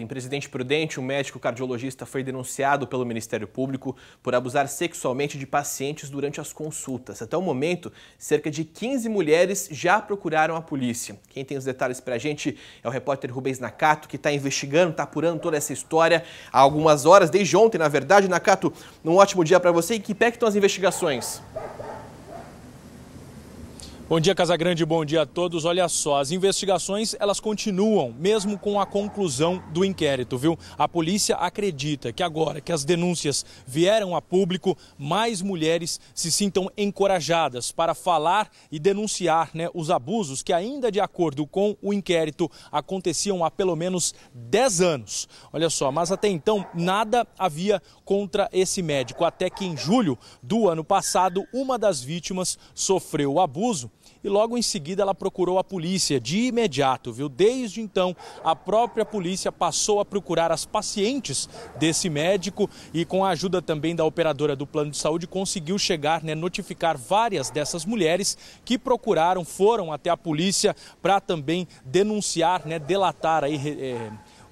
Em Presidente Prudente, um médico cardiologista foi denunciado pelo Ministério Público por abusar sexualmente de pacientes durante as consultas. Até o momento, cerca de 15 mulheres já procuraram a polícia. Quem tem os detalhes para a gente é o repórter Rubens Nakato, que está investigando, está apurando toda essa história há algumas horas, desde ontem, na verdade. Nakato, um ótimo dia para você. E que pé que estão as investigações? Bom dia, Casagrande, bom dia a todos. Olha só, as investigações, elas continuam, mesmo com a conclusão do inquérito, viu? A polícia acredita que agora que as denúncias vieram a público, mais mulheres se sintam encorajadas para falar e denunciar né, os abusos que ainda de acordo com o inquérito aconteciam há pelo menos 10 anos. Olha só, mas até então nada havia contra esse médico, até que em julho do ano passado, uma das vítimas sofreu abuso e logo em seguida ela procurou a polícia de imediato, viu? Desde então, a própria polícia passou a procurar as pacientes desse médico e, com a ajuda também da operadora do plano de saúde, conseguiu chegar, né, notificar várias dessas mulheres que procuraram, foram até a polícia para também denunciar, né, delatar aí. É,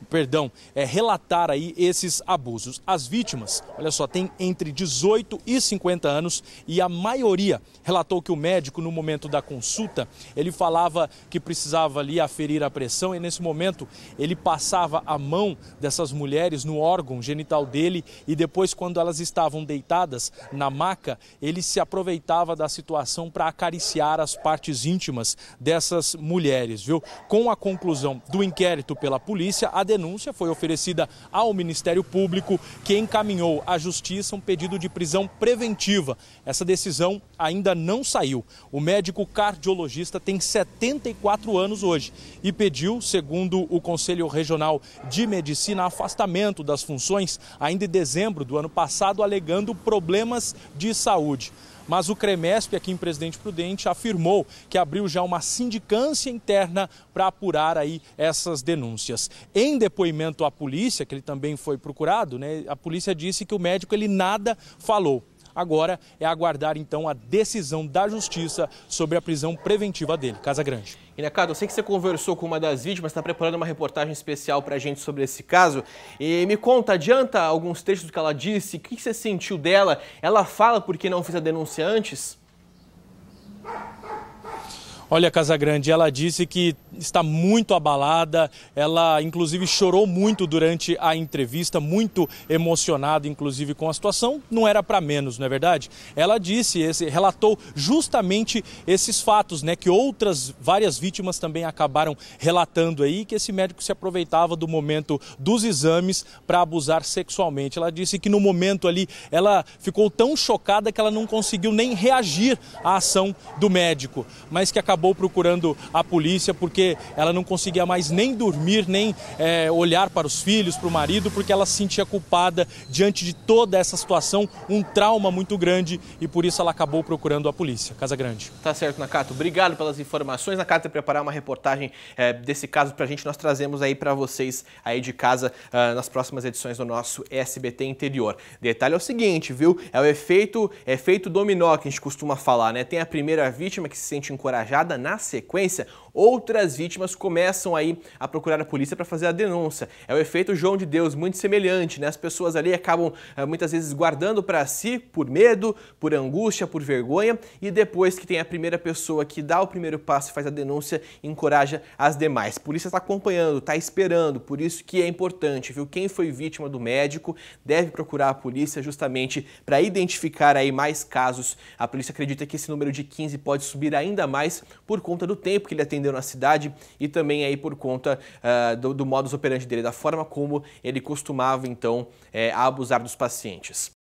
perdão, é, relatar aí esses abusos. As vítimas, olha só, têm entre 18 e 50 anos e a maioria relatou que o médico, no momento da consulta, ele falava que precisava ali aferir a pressão e nesse momento ele passava a mão dessas mulheres no órgão genital dele e depois, quando elas estavam deitadas na maca, ele se aproveitava da situação para acariciar as partes íntimas dessas mulheres, viu? Com a conclusão do inquérito pela polícia, a denúncia foi oferecida ao Ministério Público, que encaminhou à Justiça um pedido de prisão preventiva. Essa decisão ainda não saiu. O médico cardiologista tem 74 anos hoje e pediu, segundo o Conselho Regional de Medicina, afastamento das funções ainda em dezembro do ano passado, alegando problemas de saúde mas o CREMESP, aqui em Presidente Prudente, afirmou que abriu já uma sindicância interna para apurar aí essas denúncias. Em depoimento à polícia, que ele também foi procurado, né, a polícia disse que o médico ele nada falou. Agora é aguardar então a decisão da justiça sobre a prisão preventiva dele, Casa Grande. E né, eu sei que você conversou com uma das vítimas, está preparando uma reportagem especial para a gente sobre esse caso. E me conta, adianta alguns textos que ela disse? O que você sentiu dela? Ela fala por que não fez a denúncia antes? Olha, Casagrande, ela disse que está muito abalada, ela inclusive chorou muito durante a entrevista, muito emocionada inclusive com a situação, não era para menos, não é verdade? Ela disse, esse, relatou justamente esses fatos, né, que outras várias vítimas também acabaram relatando aí que esse médico se aproveitava do momento dos exames para abusar sexualmente. Ela disse que no momento ali ela ficou tão chocada que ela não conseguiu nem reagir à ação do médico, mas que acabou acabou procurando a polícia porque ela não conseguia mais nem dormir, nem é, olhar para os filhos, para o marido, porque ela se sentia culpada diante de toda essa situação, um trauma muito grande e por isso ela acabou procurando a polícia. Casa Grande. Tá certo, Nakato. Obrigado pelas informações. Nakato, é preparar uma reportagem é, desse caso para a gente, nós trazemos aí para vocês aí de casa uh, nas próximas edições do nosso SBT Interior. Detalhe é o seguinte, viu? É o efeito, é efeito dominó que a gente costuma falar, né? Tem a primeira vítima que se sente encorajada abordada na sequência, outras vítimas começam aí a procurar a polícia para fazer a denúncia. É o efeito João de Deus, muito semelhante, né? As pessoas ali acabam eh, muitas vezes guardando para si por medo, por angústia, por vergonha e depois que tem a primeira pessoa que dá o primeiro passo, e faz a denúncia, encoraja as demais. A polícia está acompanhando, está esperando, por isso que é importante, viu? Quem foi vítima do médico deve procurar a polícia justamente para identificar aí mais casos. A polícia acredita que esse número de 15 pode subir ainda mais por conta do tempo que ele atendeu na cidade e também aí por conta uh, do, do modus operandi dele, da forma como ele costumava então é, abusar dos pacientes.